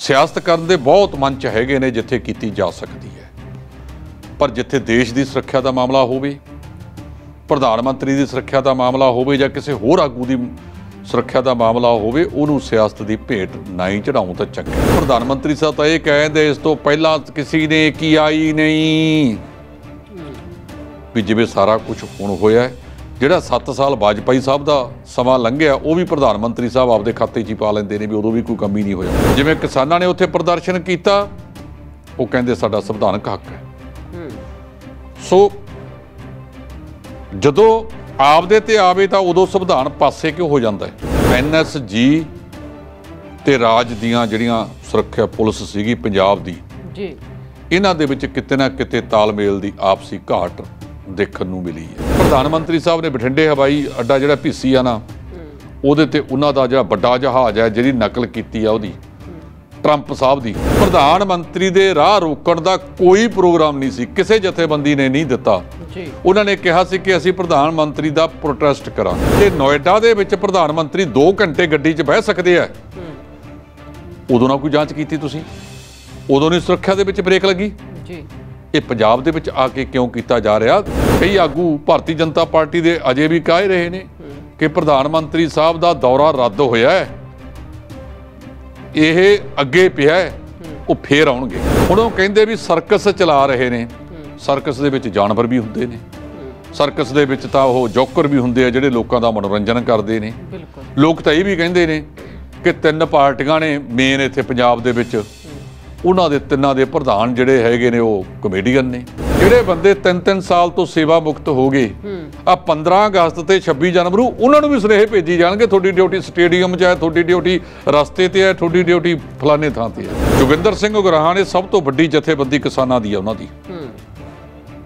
ਸਿਆਸਤ ਕਰਨ ਦੇ ਬਹੁਤ ਮੰਚ ਹੈਗੇ ਨੇ ਜਿੱਥੇ ਕੀਤੀ ਜਾ ਸਕਦੀ ਹੈ ਪਰ ਜਿੱਥੇ ਦੇਸ਼ ਦੀ ਸੁਰੱਖਿਆ ਦਾ ਮਾਮਲਾ ਹੋਵੇ ਪ੍ਰਧਾਨ ਮੰਤਰੀ ਦੀ ਸੁਰੱਖਿਆ ਦਾ ਮਾਮਲਾ ਹੋਵੇ ਜਾਂ ਕਿਸੇ ਹੋਰ ਆਗੂ ਦੀ ਸੁਰੱਖਿਆ ਦਾ ਮਾਮਲਾ ਹੋਵੇ ਉਹਨੂੰ ਸਿਆਸਤ ਦੀ ਭੇਟ ਨਾ ਹੀ ਚੜਾਉਂ ਤਾਂ ਚੱਕ ਪ੍ਰਧਾਨ ਮੰਤਰੀ ਸਾਹਿਬ ਤਾਂ ਇਹ ਕਹਿੰਦੇ ਇਸ ਤੋਂ ਪਹਿਲਾਂ ਕਿਸੇ ਨੇ ਕੀ ਆਈ ਨਹੀਂ ਵੀ ਜਿਵੇਂ ਸਾਰਾ ਕੁਝ ਹੁਣ ਹੋਇਆ ਹੈ ਜਿਹੜਾ 7 ਸਾਲ ਬਾਜਪਾਈ ਸਾਹਿਬ ਦਾ ਸਮਾਂ ਲੰਘਿਆ ਉਹ ਵੀ ਪ੍ਰਧਾਨ ਮੰਤਰੀ ਸਾਹਿਬ ਆਪਦੇ ਖਾਤੇ 'ਚ ਹੀ ਪਾ ਲੈਂਦੇ ਨੇ ਵੀ ਉਦੋਂ ਵੀ ਕੋਈ ਕਮੀ ਨਹੀਂ ਹੋਇਆ ਜਿਵੇਂ ਕਿਸਾਨਾਂ ਨੇ ਉੱਥੇ ਪ੍ਰਦਰਸ਼ਨ ਕੀਤਾ ਉਹ ਕਹਿੰਦੇ ਸਾਡਾ ਸੰਵਿਧਾਨਕ ਹੱਕ ਹੈ ਸੋ ਜਦੋਂ ਆਪਦੇ ਤੇ ਆਵੇ ਤਾਂ ਉਦੋਂ ਸੰਵਿਧਾਨ ਪਾਸੇ ਕਿਉਂ ਹੋ ਜਾਂਦਾ ਹੈ ਐਨਐਸਜੀ ਤੇ ਰਾਜ ਦੀਆਂ ਜਿਹੜੀਆਂ ਸੁਰੱਖਿਆ ਪੁਲਿਸ ਸੀਗੀ ਪੰਜਾਬ ਦੀ ਜੀ ਇਹਨਾਂ ਦੇ ਵਿੱਚ ਕਿਤੇ ਨਾ ਕਿਤੇ ਤਾਲਮੇਲ ਦੀ ਆਪਸੀ ਘਾਟ ਦੇਖਣ ਨੂੰ ਮਿਲੀ ਹੈ ਪ੍ਰਧਾਨ ਮੰਤਰੀ ਸਾਹਿਬ ਨੇ ਬਠਿੰਡੇ ਹਵਾਈ ਅੱਡਾ ਜਿਹੜਾ ਭੀਸੀ ਆ ਨਾ ਉਹਦੇ ਤੇ ਉਹਨਾਂ ਦਾ ਜਿਹੜਾ ਵੱਡਾ ਜਹਾਜ਼ ਹੈ ਜਿਹਦੀ ਨਕਲ ਕੀਤੀ ਆ ਉਹਦੀ ਟਰੰਪ ਸਾਹਿਬ ਦੀ ਪ੍ਰਧਾਨ ਮੰਤਰੀ ਦੇ ਰਾਹ ਰੋਕਣ ਦਾ ਕੋਈ ਪ੍ਰੋਗਰਾਮ ਨਹੀਂ ਸੀ ਕਿਸੇ ਜਥੇਬੰਦੀ ਨੇ ਨਹੀਂ ਦਿੱਤਾ ਜੀ ਉਹਨਾਂ ਨੇ ਕਿਹਾ ਸੀ ਕਿ ਅਸੀਂ ਪ੍ਰਧਾਨ ਮੰਤਰੀ ਦਾ ਪ੍ਰੋਟੈਸਟ ਕਰਾਂਗੇ ਤੇ ਨੋਇਡਾ ਦੇ ਵਿੱਚ ਪ੍ਰਧਾਨ ਮੰਤਰੀ 2 ਘੰਟੇ ਗੱਡੀ 'ਚ ਬਹਿ ਸਕਦੇ ਆ ਉਦੋਂ ਨਾ ਕੋਈ ਜਾਂਚ ਕੀਤੀ ਤੁਸੀਂ ਉਦੋਂ ਨਹੀਂ ਸੁਰੱਖਿਆ ਦੇ ਵਿੱਚ ਬ੍ਰੇਕ ਲੱਗੀ ਜੀ ਇਹ ਪੰਜਾਬ ਦੇ ਵਿੱਚ ਆ ਕੇ ਕਿਉਂ ਕੀਤਾ ਜਾ ਰਿਹਾ ਕਈ ਆਗੂ ਭਾਰਤੀ ਜਨਤਾ ਪਾਰਟੀ ਦੇ ਅਜੇ ਵੀ ਕਹਿ ਰਹੇ ਨੇ ਕਿ ਪ੍ਰਧਾਨ ਮੰਤਰੀ ਸਾਹਿਬ ਦਾ ਦੌਰਾ ਰੱਦ ਹੋਇਆ ਹੈ ਇਹ ਅੱਗੇ ਪਿਆ ਉਹ ਫੇਰ ਆਉਣਗੇ ਹੁਣ ਉਹ ਕਹਿੰਦੇ ਵੀ ਸਰਕਸ ਚਲਾ ਰਹੇ ਨੇ ਸਰਕਸ ਦੇ ਵਿੱਚ ਜਾਨਵਰ ਵੀ ਹੁੰਦੇ ਨੇ ਸਰਕਸ ਦੇ ਵਿੱਚ ਤਾਂ ਉਹ ਜੋਕਰ ਵੀ ਹੁੰਦੇ ਆ ਜਿਹੜੇ ਲੋਕਾਂ ਦਾ ਮਨੋਰੰਜਨ ਕਰਦੇ ਨੇ ਲੋਕ ਤਾਂ ਇਹ ਵੀ ਕਹਿੰਦੇ ਨੇ ਕਿ ਤਿੰਨ ਪਾਰਟੀਆਂ ਨੇ ਮੇਨ ਇੱਥੇ ਪੰਜਾਬ ਦੇ ਵਿੱਚ ਉਹਨਾਂ ਦੇ ਤਿੰਨਾਂ ਦੇ ਪ੍ਰਧਾਨ ਜਿਹੜੇ ਹੈਗੇ ਨੇ ਉਹ ਕਮੇਡੀਅਨ ਨੇ ਜਿਹੜੇ ਬੰਦੇ 3-3 ਸਾਲ ਤੋਂ ਸੇਵਾ ਮੁਕਤ ਹੋ ਗਏ ਆ 15 ਅਗਸਤ ਤੇ 26 ਜਨਵਰੀ ਉਹਨਾਂ ਨੂੰ ਵੀ ਸੁਨੇਹੇ ਭੇਜੀ ਜਾਣਗੇ ਤੁਹਾਡੀ ਡਿਊਟੀ ਸਟੇਡੀਅਮ 'ਚ ਹੈ ਤੁਹਾਡੀ ਡਿਊਟੀ ਰਸਤੇ ਤੇ ਹੈ ਤੁਹਾਡੀ ਡਿਊਟੀ ਫਲਾਣੇ ਥਾਂ ਤੇ ਹੈ ਜੋਗਿੰਦਰ ਸਿੰਘ ਉਗਰਾਹਾਂ ਨੇ ਸਭ ਤੋਂ ਵੱਡੀ ਜਥੇਬੰਦੀ ਕਿਸਾਨਾਂ ਦੀ ਹੈ ਉਹਨਾਂ ਦੀ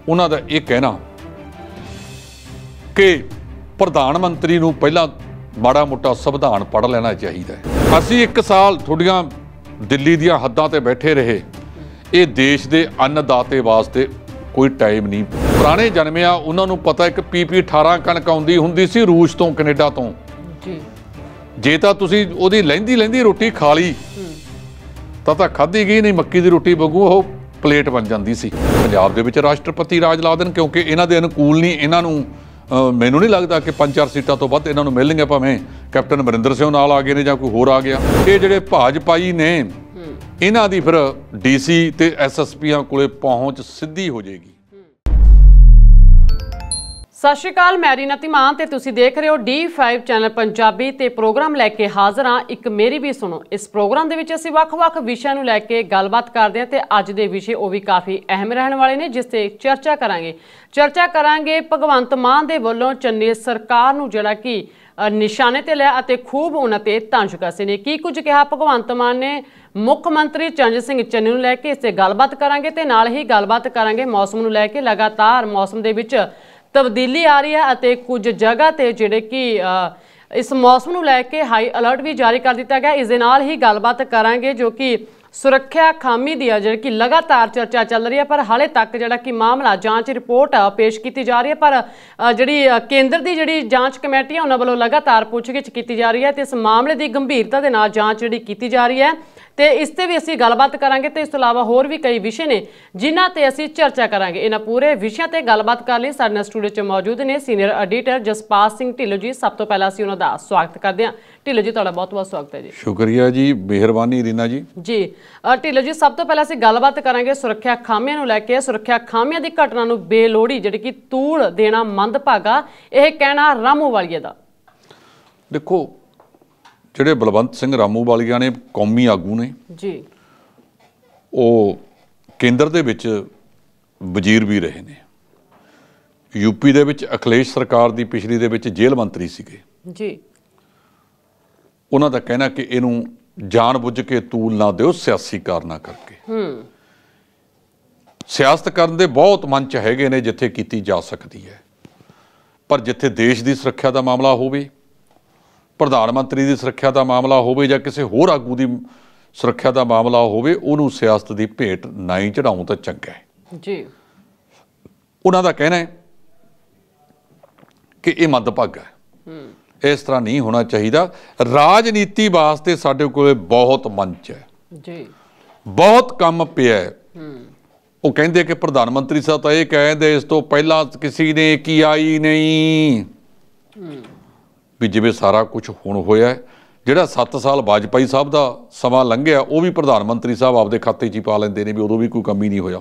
ਉਹਨਾਂ ਦਾ ਇਹ ਕਹਿਣਾ ਕਿ ਪ੍ਰਧਾਨ ਮੰਤਰੀ ਨੂੰ ਪਹਿਲਾਂ ਮਾੜਾ ਮੋਟਾ ਸੰਵਿਧਾਨ ਪੜ੍ਹ ਲੈਣਾ ਚਾਹੀਦਾ ਹੈ ਅਸੀਂ 1 ਸਾਲ ਤੁਹਾਡੀਆਂ ਦਿੱਲੀ ਦੀਆਂ ਹੱਦਾਂ ਤੇ ਬੈਠੇ ਰਹੇ ਇਹ ਦੇਸ਼ ਦੇ ਅੰਨਦਾਤੇ ਵਾਸਤੇ ਕੋਈ ਟਾਈਮ ਨਹੀਂ ਪੁਰਾਣੇ ਜਨਮਿਆ ਉਹਨਾਂ ਨੂੰ ਪਤਾ ਇੱਕ ਪੀਪੀ 18 ਕਣਕ ਆਉਂਦੀ ਹੁੰਦੀ ਸੀ ਰੂਸ ਤੋਂ ਕੈਨੇਡਾ ਤੋਂ ਜੀ ਜੇ ਤਾਂ ਤੁਸੀਂ ਉਹਦੀ ਲੈਂਦੀ ਲੈਂਦੀ ਰੋਟੀ ਖਾ ਲਈ ਤਾਂ ਤਾਂ ਖਾਧੀ ਗਈ ਨਹੀਂ ਮੱਕੀ ਦੀ ਰੋਟੀ ਵਾਂਗੂ ਉਹ ਪਲੇਟ ਬਣ ਜਾਂਦੀ ਸੀ ਪੰਜਾਬ ਦੇ ਵਿੱਚ ਰਾਸ਼ਟਰਪਤੀ ਰਾਜ ਲਾ ਦੇਣ ਕਿਉਂਕਿ ਇਹਨਾਂ ਦੇ ਅਨੁਕੂਲ ਨਹੀਂ ਇਹਨਾਂ ਨੂੰ ਮੈਨੂੰ ਨਹੀਂ ਲੱਗਦਾ ਕਿ ਪੰਜ ਚਾਰ ਸੀਟਾਂ ਤੋਂ ਵੱਧ ਇਹਨਾਂ ਨੂੰ ਮਿਲਣਗੇ ਭਾਵੇਂ ਕੈਪਟਨ ਮਰਿੰਦਰ ਸਿੰਘ ਨਾਲ ਆ ਗਏ ਨੇ ਜਾਂ ਕੋਈ ਹੋਰ ਆ ਗਿਆ ਇਹ ਜਿਹੜੇ ਭਾਜਪਾਈ ਨੇ ਇਹਨਾਂ ਦੀ ਫਿਰ ਡੀਸੀ ਤੇ ਐਸਐਸਪੀਆਂ ਕੋਲੇ ਪਹੁੰਚ ਸਿੱਧੀ ਹੋ ਜਾਏਗੀ ਸਤਿ ਸ਼੍ਰੀ ਅਕਾਲ ਮੈਂ ਰੀਨਾ ਤਿਮਾਨ ਤੇ ਤੁਸੀਂ ਦੇਖ ਰਹੇ ਹੋ D5 ਚੈਨਲ ਪੰਜਾਬੀ ਤੇ ਪ੍ਰੋਗਰਾਮ ਲੈ ਕੇ ਹਾਜ਼ਰ ਹਾਂ ਇੱਕ ਮੇਰੀ ਵੀ ਸੁਣੋ ਇਸ ਪ੍ਰੋਗਰਾਮ ਦੇ ਵਿੱਚ ਅਸੀਂ ਵੱਖ-ਵੱਖ ਵਿਸ਼ਿਆਂ ਨੂੰ ਲੈ ਕੇ ਗੱਲਬਾਤ ਕਰਦੇ ਹਾਂ ਤੇ ਅੱਜ ਦੇ ਵਿਸ਼ੇ ਉਹ ਵੀ ਕਾਫੀ ਅਹਿਮ ਰਹਿਣ ਵਾਲੇ ਨੇ ਜਿਸ ਤੇ ਚਰਚਾ ਕਰਾਂਗੇ ਚਰਚਾ ਕਰਾਂਗੇ ਭਗਵੰਤ ਮਾਨ ਦੇ ਵੱਲੋਂ ਚੰਨੀ ਸਰਕਾਰ ਨੂੰ ਜਿਹੜਾ ਕਿ ਨਿਸ਼ਾਨੇ ਤੇ ਲਿਆ ਅਤੇ ਖੂਬ ਉਹਨਾਂ ਤੇ ਤੰਜ ਕਸੇ ਨੇ ਕੀ ਕੁਝ ਕਿਹਾ ਭਗਵੰਤ ਮਾਨ ਨੇ ਮੁੱਖ ਮੰਤਰੀ ਚੰਜ ਸਿੰਘ ਚੰਨੀ ਨੂੰ ਲੈ ਕੇ ਇਸ ਤੇ ਗੱਲਬਾਤ ਕਰਾਂਗੇ ਤੇ ਨਾਲ ਹੀ ਗੱਲਬਾਤ ਕਰਾਂਗੇ ਮੌਸਮ ਨੂੰ ਲੈ ਕੇ ਲਗਾਤਾਰ ਮੌਸਮ ਦੇ ਵਿੱਚ ਤਬਦੀਲੀ ਆ ਰਹੀ ਹੈ ਅਤੇ ਕੁਝ ਜਗ੍ਹਾ ਤੇ ਜਿਹੜੇ ਕਿ ਇਸ ਮੌਸਮ ਨੂੰ ਲੈ ਕੇ ਹਾਈ ਅਲਰਟ ਵੀ ਜਾਰੀ ਕਰ ਦਿੱਤਾ ਗਿਆ ਇਸ ਦੇ ਨਾਲ ਹੀ ਗੱਲਬਾਤ ਕਰਾਂਗੇ ਜੋ ਕਿ ਸੁਰੱਖਿਆ ਖਾਮੀ ਦੀ ਜਿਹੜੀ ਕਿ ਲਗਾਤਾਰ ਚਰਚਾ ਚੱਲ ਰਹੀ ਹੈ ਪਰ ਹਾਲੇ ਤੱਕ ਜਿਹੜਾ ਕਿ ਮਾਮਲਾ ਜਾਂਚ ਰਿਪੋਰਟ ਪੇਸ਼ ਕੀਤੀ ਜਾ ਰਹੀ ਹੈ ਪਰ ਜਿਹੜੀ ਕੇਂਦਰ ਦੀ ਜਿਹੜੀ ਜਾਂਚ ਕਮੇਟੀ ਹੈ ਉਹਨਾਂ ਵੱਲੋਂ ਲਗਾਤਾਰ ਪੁੱਛਗਿੱਛ ਕੀਤੀ ਜਾ ਰਹੀ ਹੈ ਤੇ ਇਸ ਮਾਮਲੇ ਦੀ ਗੰਭੀਰਤਾ ਦੇ ਨਾਲ ਜਾਂਚ ਜਿਹੜੀ ਕੀਤੀ ਜਾ ਰਹੀ ਹੈ ਤੇ ਇਸ ਤੇ ਵੀ ਅਸੀਂ ਗੱਲਬਾਤ ਕਰਾਂਗੇ ਤੇ ਇਸ ਤੋਂ ਇਲਾਵਾ ਹੋਰ ਵੀ ਕਈ ਵਿਸ਼ੇ ਨੇ ਜਿਨ੍ਹਾਂ ਤੇ ਅਸੀਂ ਚਰਚਾ ਕਰਾਂਗੇ ਇਹਨਾਂ ਪੂਰੇ ਵਿਸ਼ਿਆਂ ਤੇ ਗੱਲਬਾਤ ਕਰਨ ਲਈ ਸਾਡੇ ਨਾਲ ਸਟੂਡੀਓ 'ਚ ਮੌਜੂਦ ਨੇ ਸੀਨੀਅਰ ਐਡੀਟਰ ਜਸਪਾਲ ਸਿੰਘ ਢਿੱਲੋਂ ਜੀ ਸਭ ਤੋਂ ਪਹਿਲਾਂ ਅਸੀਂ ਉਹਨਾਂ ਦਾ ਸਵਾਗਤ ਕਰਦੇ ਹਾਂ ਢਿੱਲੋਂ ਜੀ ਤੁਹਾਡਾ ਬਹੁਤ-ਬਹੁਤ ਸਵਾਗਤ ਹੈ ਜੀ ਸ਼ੁਕਰੀਆ ਜੀ ਮਿਹਰਬਾਨੀ ਰੀਨਾ ਜੀ ਜੀ ਢਿੱਲੋਂ ਜੀ ਸਭ ਤੋਂ ਪਹਿਲਾਂ ਅਸੀਂ ਗੱਲਬਾਤ ਕਰਾਂਗੇ ਸੁਰੱਖਿਆ ਖਾਮੀਆਂ ਨੂੰ ਲੈ ਕੇ ਸੁਰੱਖਿਆ ਖਾਮੀਆਂ ਦੀ ਘਟਨਾ ਨੂੰ ਬੇਲੋੜੀ ਜਿਹੜੀ ਕਿ ਤੂੜ ਦੇਣਾ ਮੰਦਭਾਗਾ ਇਹ ਕਹਿਣਾ ਰਾਮੂ ਵਾਲੀਏ ਦਾ ਦੇਖੋ ਜਿਹੜੇ ਬਲਵੰਤ ਸਿੰਘ ਰਾਮੂ ਵਾਲੀਆਂ ਨੇ ਕੌਮੀ ਆਗੂ ਨੇ ਜੀ ਉਹ ਕੇਂਦਰ ਦੇ ਵਿੱਚ ਵਜ਼ੀਰ ਵੀ ਰਹੇ ਨੇ ਯੂਪੀ ਦੇ ਵਿੱਚ ਅਖਲੇਸ਼ ਸਰਕਾਰ ਦੀ ਪਿਛਲੀ ਦੇ ਵਿੱਚ ਜੇਲ੍ਹ ਮੰਤਰੀ ਸੀਗੇ ਜੀ ਉਹਨਾਂ ਦਾ ਕਹਿਣਾ ਕਿ ਇਹਨੂੰ ਜਾਣ ਬੁੱਝ ਕੇ ਤੂਲ ਨਾ ਦਿਓ ਸਿਆਸੀ ਕਾਰਨਾ ਕਰਕੇ ਹੂੰ ਸਿਆਸਤ ਕਰਨ ਦੇ ਬਹੁਤ ਮੰਚ ਹੈਗੇ ਨੇ ਜਿੱਥੇ ਕੀਤੀ ਜਾ ਸਕਦੀ ਹੈ ਪਰ ਜਿੱਥੇ ਦੇਸ਼ ਦੀ ਸੁਰੱਖਿਆ ਦਾ ਮਾਮਲਾ ਹੋਵੇ ਪ੍ਰਧਾਨ ਮੰਤਰੀ ਦੀ ਸੁਰੱਖਿਆ ਦਾ ਮਾਮਲਾ ਹੋਵੇ ਜਾਂ ਕਿਸੇ ਹੋਰ ਆਗੂ ਦੀ ਸੁਰੱਖਿਆ ਦਾ ਮਾਮਲਾ ਹੋਵੇ ਉਹਨੂੰ ਸਿਆਸਤ ਦੀ ਭੇਟ ਨਾ ਹੀ ਚੜਾਉਂ ਤਾਂ ਚੰਗਾ ਹੈ ਜੀ ਉਹਨਾਂ ਦਾ ਕਹਿਣਾ ਹੈ ਕਿ ਇਹ ਮੱਦਭਾਗਾ ਹੈ ਹੂੰ ਇਸ ਤਰ੍ਹਾਂ ਨਹੀਂ ਹੋਣਾ ਚਾਹੀਦਾ ਰਾਜਨੀਤੀ ਵਾਸਤੇ ਸਾਡੇ ਕੋਲੇ ਬਹੁਤ ਮੰਚ ਹੈ ਜੀ ਬਹੁਤ ਕੰਮ ਪਿਆ ਹੈ ਹੂੰ ਉਹ ਕਹਿੰਦੇ ਕਿ ਪ੍ਰਧਾਨ ਮੰਤਰੀ ਸਾਹਿਬ ਤਾਂ ਇਹ ਕਹਿੰਦੇ ਇਸ ਤੋਂ ਪਹਿਲਾਂ ਕਿਸੇ ਨੇ ਕੀ ਆਈ ਨਹੀਂ ਹੂੰ ਵੀ ਜਿਵੇਂ ਸਾਰਾ ਕੁਝ ਹੁਣ ਹੋਇਆ ਜਿਹੜਾ 7 ਸਾਲ ਬਾਜਪਾਈ ਸਾਹਿਬ ਦਾ ਸਮਾਂ ਲੰਘਿਆ ਉਹ ਵੀ ਪ੍ਰਧਾਨ ਮੰਤਰੀ ਸਾਹਿਬ ਆਪਦੇ ਖਾਤੇ 'ਚ ਹੀ ਪਾ ਲੈਂਦੇ ਨੇ ਵੀ ਉਦੋਂ ਵੀ ਕੋਈ ਕਮੀ ਨਹੀਂ ਹੋਇਆ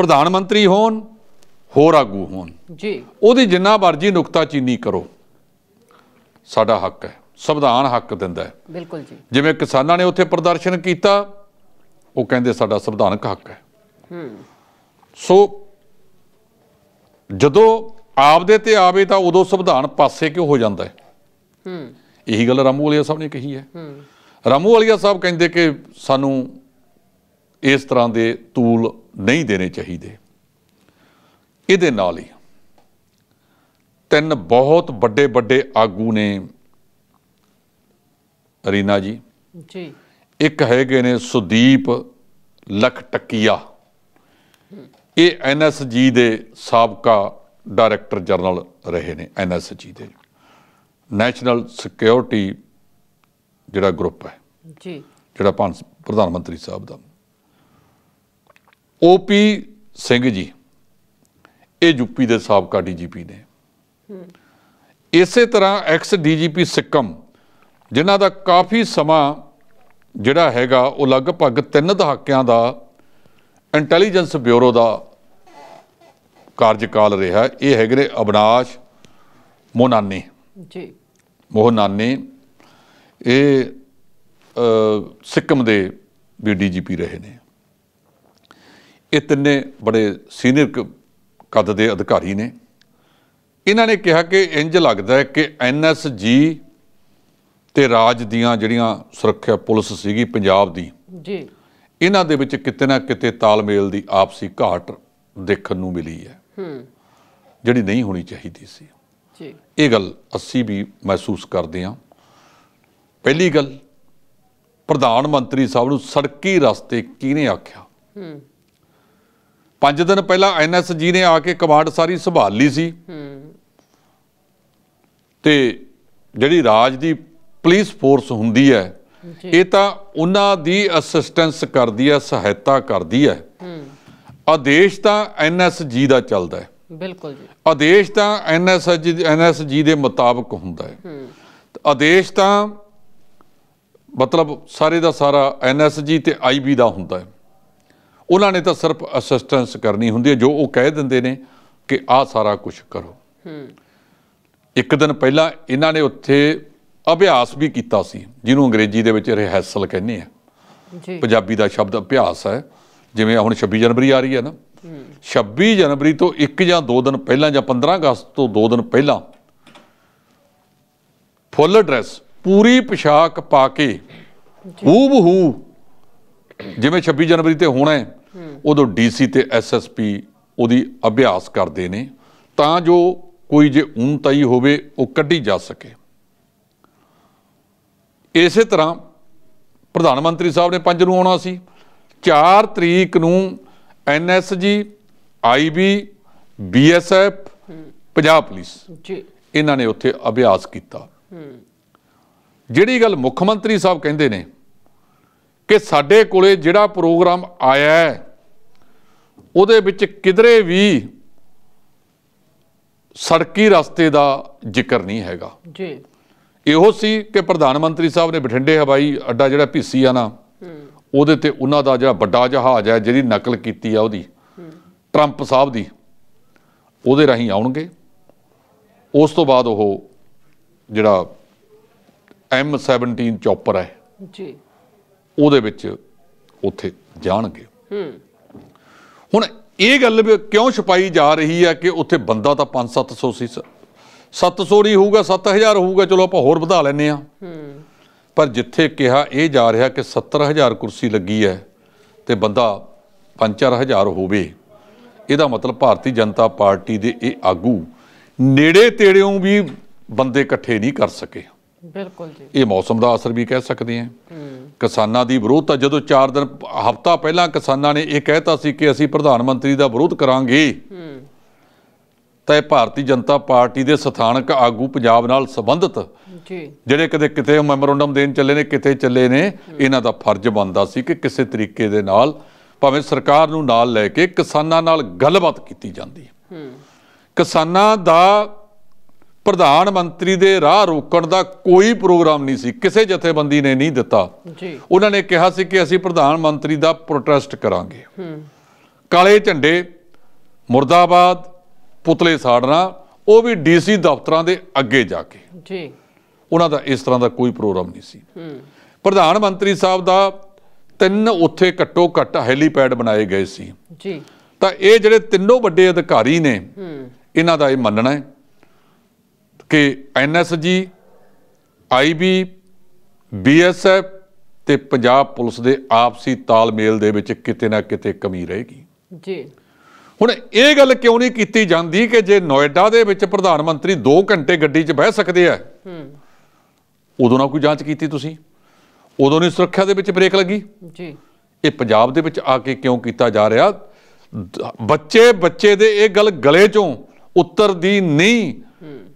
ਪ੍ਰਧਾਨ ਮੰਤਰੀ ਹੋਣ ਹੋਰ ਆਗੂ ਹੋਣ ਜੀ ਉਹਦੀ ਜਿੰਨਾ ਮਰਜ਼ੀ ਚੀਨੀ ਕਰੋ ਸਾਡਾ ਹੱਕ ਹੈ ਸੰਵਿਧਾਨ ਹੱਕ ਦਿੰਦਾ ਹੈ ਬਿਲਕੁਲ ਜੀ ਜਿਵੇਂ ਕਿਸਾਨਾਂ ਨੇ ਉੱਥੇ ਪ੍ਰਦਰਸ਼ਨ ਕੀਤਾ ਉਹ ਕਹਿੰਦੇ ਸਾਡਾ ਸੰਵਿਧਾਨਕ ਹੱਕ ਹੈ ਹੂੰ ਸੋ ਜਦੋਂ ਆਪਦੇ ਤੇ ਆਵੇ ਤਾਂ ਉਦੋਂ ਸੰਵਿਧਾਨ ਪਾਸੇ ਕਿਉਂ ਹੋ ਜਾਂਦਾ ਹੈ ਹੂੰ ਇਹੀ ਗੱਲ ਰਾਮੂ ਵਾਲੀਆ ਸਾਹਿਬ ਨੇ ਕਹੀ ਹੈ ਹੂੰ ਰਾਮੂ ਵਾਲੀਆ ਸਾਹਿਬ ਕਹਿੰਦੇ ਕਿ ਸਾਨੂੰ ਇਸ ਤਰ੍ਹਾਂ ਦੇ ਤੂਲ ਨਹੀਂ ਦੇਣੇ ਚਾਹੀਦੇ ਇਹਦੇ ਨਾਲ ਹੀ ਤਿੰਨ ਬਹੁਤ ਵੱਡੇ ਵੱਡੇ ਆਗੂ ਨੇ ਰੀਨਾ ਜੀ ਜੀ ਇੱਕ ਹੈਗੇ ਨੇ ਸੁਦੀਪ ਲਖਟਕੀਆ ਇਹ ਐਨਐਸਜੀ ਦੇ ਸਾਬਕਾ ਡਾਇਰੈਕਟਰ ਜਨਰਲ ਰਹੇ ਨੇ ਐਨਐਸਜੀ ਦੇ ਨੈਸ਼ਨਲ ਸਿਕਿਉਰਿਟੀ ਜਿਹੜਾ ਗਰੁੱਪ ਹੈ ਜੀ ਜਿਹੜਾ ਪ੍ਰਧਾਨ ਮੰਤਰੀ ਸਾਹਿਬ ਦਾ ਓਪੀ ਸਿੰਘ ਜੀ ਇਹ ਯੂਪੀ ਦੇ ਸਾਬਕਾ ਡੀਜੀਪੀ ਨੇ ਇਸੇ ਤਰ੍ਹਾਂ ਐਕਸ ਡੀਜੀਪੀ ਸਿੱਕਮ ਜਿਨ੍ਹਾਂ ਦਾ ਕਾਫੀ ਸਮਾਂ ਜਿਹੜਾ ਹੈਗਾ ਉਹ ਲਗਭਗ ਤਿੰਨ ਦਹਾਕਿਆਂ ਦਾ ਇੰਟੈਲੀਜੈਂਸ ਬਿਊਰੋ ਦਾ ਕਾਰਜਕਾਲ ਰਿਹਾ ਇਹ ਹੈਗੇ ਨੇ ਅਬਨਾਸ਼ ਮੋਨਾਨੇ ਜੀ ਮੋਹਨਾਨੀ ਇਹ ਸਿੱਕਮ ਦੇ ਵੀ ਡੀਜੀਪੀ ਰਹੇ ਨੇ ਇਹ ਤਿੰਨੇ ਬੜੇ ਸੀਨੀਅਰ ਕਦ ਦੇ ਅਧਿਕਾਰੀ ਨੇ ਇਹਨਾਂ ਨੇ ਕਿਹਾ ਕਿ ਇੰਜ ਲੱਗਦਾ ਹੈ ਕਿ ਐਨਐਸਜੀ ਤੇ ਰਾਜ ਦੀਆਂ ਜਿਹੜੀਆਂ ਸੁਰੱਖਿਆ ਪੁਲਿਸ ਸੀਗੀ ਪੰਜਾਬ ਦੀ ਜੀ ਇਹਨਾਂ ਦੇ ਵਿੱਚ ਕਿਤੇ ਨਾ ਕਿਤੇ ਤਾਲਮੇਲ ਦੀ ਆਪਸੀ ਘਾਟ ਦੇਖਣ ਨੂੰ ਮਿਲੀ ਹੈ ਹੂੰ ਜਿਹੜੀ ਨਹੀਂ ਹੋਣੀ ਚਾਹੀਦੀ ਸੀ ਜੀ ਇਹ ਗੱਲ ਅਸੀਂ ਵੀ ਮਹਿਸੂਸ ਕਰਦੇ ਹਾਂ ਪਹਿਲੀ ਗੱਲ ਪ੍ਰਧਾਨ ਮੰਤਰੀ ਸਾਹਿਬ ਨੂੰ ਸੜਕੀ ਰਸਤੇ ਕਿਹਨੇ ਆਖਿਆ ਹੂੰ ਪੰਜ ਦਿਨ ਪਹਿਲਾਂ ਐਨਐਸਜੀ ਨੇ ਆ ਕੇ ਕਮਾਂਡ ਸਾਰੀ ਸੰਭਾਲ ਲਈ ਸੀ ਹੂੰ ਤੇ ਜਿਹੜੀ ਰਾਜ ਦੀ ਪੁਲਿਸ ਫੋਰਸ ਹੁੰਦੀ ਹੈ ਇਹ ਤਾਂ ਉਹਨਾਂ ਦੀ ਅਸਿਸਟੈਂਸ ਕਰਦੀ ਹੈ ਸਹਾਇਤਾ ਕਰਦੀ ਹੈ ਆਦੇਸ਼ ਤਾਂ ਐਨਐਸਜੀ ਦਾ ਚੱਲਦਾ ਹੈ ਬਿਲਕੁਲ ਜੀ ਆਦੇਸ਼ ਤਾਂ ਐਨਐਸਜੀ ਐਨਐਸਜੀ ਦੇ ਮੁਤਾਬਕ ਹੁੰਦਾ ਹੈ ਆਦੇਸ਼ ਤਾਂ ਮਤਲਬ ਸਾਰੇ ਦਾ ਸਾਰਾ ਐਨਐਸਜੀ ਤੇ ਆਈਬੀ ਦਾ ਹੁੰਦਾ ਹੈ ਉਹਨਾਂ ਨੇ ਤਾਂ ਸਿਰਫ ਅਸਿਸਟੈਂਸ ਕਰਨੀ ਹੁੰਦੀ ਹੈ ਜੋ ਉਹ ਕਹਿ ਦਿੰਦੇ ਨੇ ਕਿ ਆਹ ਸਾਰਾ ਕੁਝ ਕਰੋ ਇੱਕ ਦਿਨ ਪਹਿਲਾਂ ਇਹਨਾਂ ਨੇ ਉੱਥੇ ਅਭਿਆਸ ਵੀ ਕੀਤਾ ਸੀ ਜਿਹਨੂੰ ਅੰਗਰੇਜ਼ੀ ਦੇ ਵਿੱਚ ਰਿਹਰਸਲ ਕਹਿੰਦੇ ਆ ਜੀ ਪੰਜਾਬੀ ਦਾ ਸ਼ਬਦ ਅਭਿਆਸ ਹੈ ਜਿਵੇਂ ਹੁਣ 26 ਜਨਵਰੀ ਆ ਰਹੀ ਹੈ ਨਾ 26 ਜਨਵਰੀ ਤੋਂ 1 ਜਾਂ 2 ਦਿਨ ਪਹਿਲਾਂ ਜਾਂ 15 ਅਗਸਤ ਤੋਂ 2 ਦਿਨ ਪਹਿਲਾਂ ਫੁੱਲ ਡਰੈਸ ਪੂਰੀ ਪੋਸ਼ਾਕ ਪਾ ਕੇ ਹੂਬ ਹੂ ਜਿਵੇਂ 26 ਜਨਵਰੀ ਤੇ ਹੋਣਾ ਹੈ ਉਦੋਂ ਡੀਸੀ ਤੇ ਐਸਐਸਪੀ ਉਹਦੀ ਅਭਿਆਸ ਕਰਦੇ ਨੇ ਤਾਂ ਜੋ ਕੋਈ ਜੇ ਉਨਤਾਈ ਹੋਵੇ ਉਹ ਕੱਢੀ ਜਾ ਸਕੇ ਇਸੇ ਤਰ੍ਹਾਂ ਪ੍ਰਧਾਨ ਮੰਤਰੀ ਸਾਹਿਬ ਨੇ ਪੰਜ ਨੂੰ ਆਉਣਾ ਸੀ 4 ਤਰੀਕ ਨੂੰ NSG IB BSF Punjab police ਜੀ ਇਹਨਾਂ ਨੇ ਉੱਥੇ ਅਭਿਆਸ ਕੀਤਾ ਜਿਹੜੀ ਗੱਲ ਮੁੱਖ ਮੰਤਰੀ ਸਾਹਿਬ ਕਹਿੰਦੇ ਨੇ ਕਿ ਸਾਡੇ ਕੋਲੇ ਜਿਹੜਾ ਪ੍ਰੋਗਰਾਮ ਆਇਆ ਹੈ ਉਹਦੇ ਵਿੱਚ ਕਿਧਰੇ ਵੀ ਸੜਕੀ ਰਸਤੇ ਦਾ ਜ਼ਿਕਰ ਨਹੀਂ ਹੈਗਾ ਜੀ ਇਹੋ ਸੀ ਕਿ ਪ੍ਰਧਾਨ ਮੰਤਰੀ ਸਾਹਿਬ ਨੇ ਬਠਿੰਡੇ ਹਵਾਈ ਅੱਡਾ ਜਿਹੜਾ ਭੀਸੀ ਆ ਨਾ ਉਹਦੇ ਤੇ ਉਹਨਾਂ ਦਾ ਜਿਹੜਾ ਵੱਡਾ ਜਹਾਜ਼ ਹੈ ਜਿਹਦੀ ਨਕਲ ਕੀਤੀ ਆ ਉਹਦੀ ਟਰੰਪ ਸਾਹਿਬ ਦੀ ਉਹਦੇ ਰਾਹੀਂ ਆਉਣਗੇ ਉਸ ਤੋਂ ਬਾਅਦ ਉਹ ਜਿਹੜਾ M17 ਚੌਪਰ ਹੈ ਜੀ ਉਹਦੇ ਵਿੱਚ ਉੱਥੇ ਜਾਣਗੇ ਹੁਣ ਇਹ ਗੱਲ ਕਿਉਂ ਛਪਾਈ ਜਾ ਰਹੀ ਹੈ ਕਿ ਉੱਥੇ ਬੰਦਾ ਤਾਂ 5-700 ਸੀ 700 ਨਹੀਂ ਹੋਊਗਾ 7000 ਹੋਊਗਾ ਚਲੋ ਆਪਾਂ ਹੋਰ ਵਧਾ ਲੈਨੇ ਆ ਪਰ ਜਿੱਥੇ ਕਿਹਾ ਇਹ ਜਾ ਰਿਹਾ ਕਿ 70000 ਕੁਰਸੀ ਲੱਗੀ ਹੈ ਤੇ ਬੰਦਾ 5-4000 ਹੋਵੇ ਇਹਦਾ ਮਤਲਬ ਭਾਰਤੀ ਜਨਤਾ ਪਾਰਟੀ ਦੇ ਇਹ ਆਗੂ ਨੇੜੇ ਤੇੜਿਓਂ ਵੀ ਬੰਦੇ ਇਕੱਠੇ ਨਹੀਂ ਕਰ ਸਕੇ ਬਿਲਕੁਲ ਜੀ ਇਹ ਮੌਸਮ ਦਾ ਅਸਰ ਵੀ ਕਹਿ ਸਕਦੇ ਆ ਕਿਸਾਨਾਂ ਦੀ ਵਿਰੋਧਤਾ ਜਦੋਂ 4 ਦਿਨ ਹਫਤਾ ਪਹਿਲਾਂ ਕਿਸਾਨਾਂ ਨੇ ਇਹ ਕਹਿਤਾ ਸੀ ਕਿ ਅਸੀਂ ਪ੍ਰਧਾਨ ਮੰਤਰੀ ਦਾ ਵਿਰੋਧ ਕਰਾਂਗੇ ਤਾਂ ਇਹ ਭਾਰਤੀ ਜਨਤਾ ਪਾਰਟੀ ਦੇ ਸਥਾਨਕ ਆਗੂ ਪੰਜਾਬ ਨਾਲ ਸੰਬੰਧਿਤ ਜੀ ਜਿਹੜੇ ਕਦੇ ਕਿਤੇ ਮੈਮੋਰੰਡਮ ਦੇਣ ਚੱਲੇ ਨੇ ਕਿਤੇ ਚੱਲੇ ਨੇ ਇਹਨਾਂ ਦਾ ਫਰਜ਼ ਬਣਦਾ ਸੀ ਕਿ ਕਿਸੇ ਤਰੀਕੇ ਦੇ ਨਾਲ ਭਾਵੇਂ ਸਰਕਾਰ ਨੂੰ ਨਾਲ ਲੈ ਕੇ ਕਿਸਾਨਾਂ ਨਾਲ ਗੱਲਬਾਤ ਕੀਤੀ ਜਾਂਦੀ ਹੈ ਕਿਸਾਨਾਂ ਦਾ ਪ੍ਰਧਾਨ ਮੰਤਰੀ ਦੇ ਰਾਹ ਰੋਕਣ ਦਾ ਕੋਈ ਪ੍ਰੋਗਰਾਮ ਨਹੀਂ ਸੀ ਕਿਸੇ ਜਥੇਬੰਦੀ ਨੇ ਨਹੀਂ ਦਿੱਤਾ ਜੀ ਉਹਨਾਂ ਨੇ ਕਿਹਾ ਸੀ ਕਿ ਅਸੀਂ ਪ੍ਰਧਾਨ ਮੰਤਰੀ ਦਾ ਪ੍ਰੋਟੈਸਟ ਕਰਾਂਗੇ ਕਾਲੇ ਝੰਡੇ ਮੁਰਦਾਬਾਦ ਪੁਤਲੇ ਸਾੜਨਾ ਉਹ ਵੀ ਡੀਸੀ ਦਫ਼ਤਰਾਂ ਦੇ ਅੱਗੇ ਜਾ ਕੇ ਜੀ ਉਹਨਾਂ ਦਾ ਇਸ ਤਰ੍ਹਾਂ ਦਾ ਕੋਈ ਪ੍ਰੋਗਰਾਮ ਨਹੀਂ ਸੀ ਪ੍ਰਧਾਨ ਮੰਤਰੀ ਸਾਹਿਬ ਦਾ ਤਿੰਨ ਉੱਥੇ ਘੱਟੋ ਘੱਟ ਹੈਲੀਪੈਡ ਬਣਾਏ ਗਏ ਸੀ ਜੀ ਤਾਂ ਇਹ ਜਿਹੜੇ ਤਿੰਨੋਂ ਵੱਡੇ ਅਧਿਕਾਰੀ ਨੇ ਇਹਨਾਂ ਦਾ ਇਹ ਮੰਨਣਾ ਹੈ ਕਿ ਐਨਐਸਜੀ ਆਈਬੀ ਬੀਐਸਐਫ ਤੇ ਪੰਜਾਬ ਪੁਲਿਸ ਦੇ ਆਪਸੀ ਤਾਲਮੇਲ ਦੇ ਵਿੱਚ ਕਿਤੇ ਨਾ ਕਿਤੇ ਕਮੀ ਰਹੇਗੀ ਜੀ ਹੁਣ ਇਹ ਗੱਲ ਕਿਉਂ ਨਹੀਂ ਕੀਤੀ ਜਾਂਦੀ ਕਿ ਜੇ ਨੋਇਡਾ ਦੇ ਵਿੱਚ ਪ੍ਰਧਾਨ ਮੰਤਰੀ 2 ਘੰਟੇ ਗੱਡੀ 'ਚ ਬਹਿ ਸਕਦੇ ਆ ਉਦੋਂ ਨਾ ਕੋਈ ਜਾਂਚ ਕੀਤੀ ਤੁਸੀਂ ਉਦੋਂ ਨਹੀਂ ਸੁਰੱਖਿਆ ਦੇ ਵਿੱਚ ਬ੍ਰੇਕ ਲੱਗੀ ਜੀ ਇਹ ਪੰਜਾਬ ਦੇ ਵਿੱਚ ਆ ਕੇ ਕਿਉਂ ਕੀਤਾ ਜਾ ਰਿਹਾ ਬੱਚੇ ਬੱਚੇ ਦੇ ਇਹ ਗੱਲ ਗਲੇ 'ਚੋਂ ਦੀ ਨਹੀਂ